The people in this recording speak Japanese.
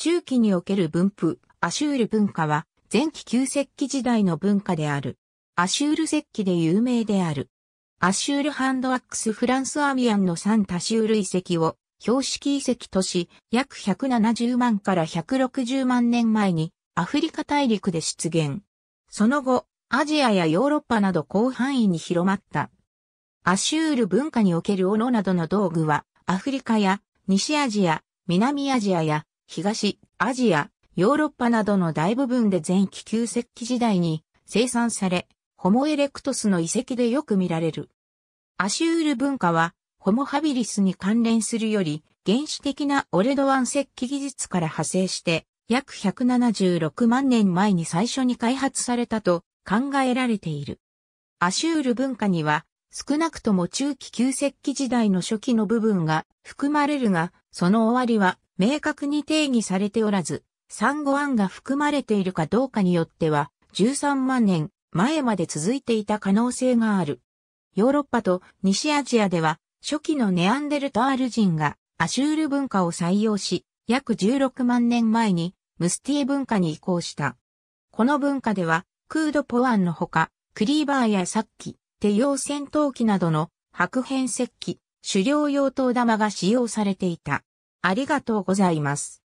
中期における分布、アシュール文化は、前期旧石器時代の文化である。アシュール石器で有名である。アシュールハンドアックスフランスアミアンの3多シュール遺跡を標識遺跡とし、約170万から160万年前にアフリカ大陸で出現。その後、アジアやヨーロッパなど広範囲に広まった。アシュール文化における斧などの道具は、アフリカや西アジア、南アジアや東、アジア、ヨーロッパなどの大部分で前期旧石器時代に生産され、ホモエレクトスの遺跡でよく見られる。アシュール文化は、ホモハビリスに関連するより、原始的なオレドワン石器技術から派生して、約176万年前に最初に開発されたと考えられている。アシュール文化には、少なくとも中期旧石器時代の初期の部分が含まれるが、その終わりは明確に定義されておらず、産後案が含まれているかどうかによっては、13万年前まで続いていた可能性がある。ヨーロッパと西アジアでは、初期のネアンデルタール人がアシュール文化を採用し、約16万年前にムスティエ文化に移行した。この文化では、クードポアンのほか、クリーバーやサッキ、手用戦闘機などの白変石器、狩猟用刀玉が使用されていた。ありがとうございます。